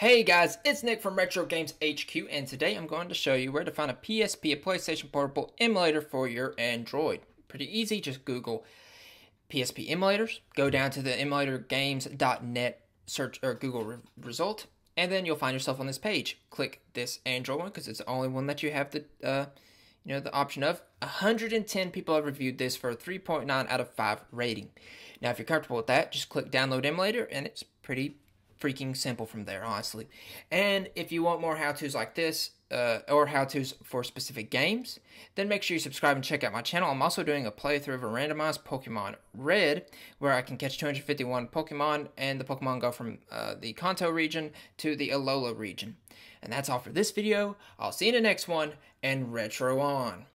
Hey guys, it's Nick from Retro Games HQ, and today I'm going to show you where to find a PSP, a PlayStation Portable emulator for your Android. Pretty easy, just Google PSP emulators, go down to the emulatorgames.net search or Google re result, and then you'll find yourself on this page. Click this Android one because it's the only one that you have the uh, you know the option of. 110 people have reviewed this for a 3.9 out of 5 rating. Now, if you're comfortable with that, just click Download Emulator, and it's pretty freaking simple from there, honestly. And if you want more how-tos like this, uh, or how-tos for specific games, then make sure you subscribe and check out my channel. I'm also doing a playthrough of a randomized Pokemon Red, where I can catch 251 Pokemon, and the Pokemon go from uh, the Kanto region to the Alola region. And that's all for this video. I'll see you in the next one, and retro on!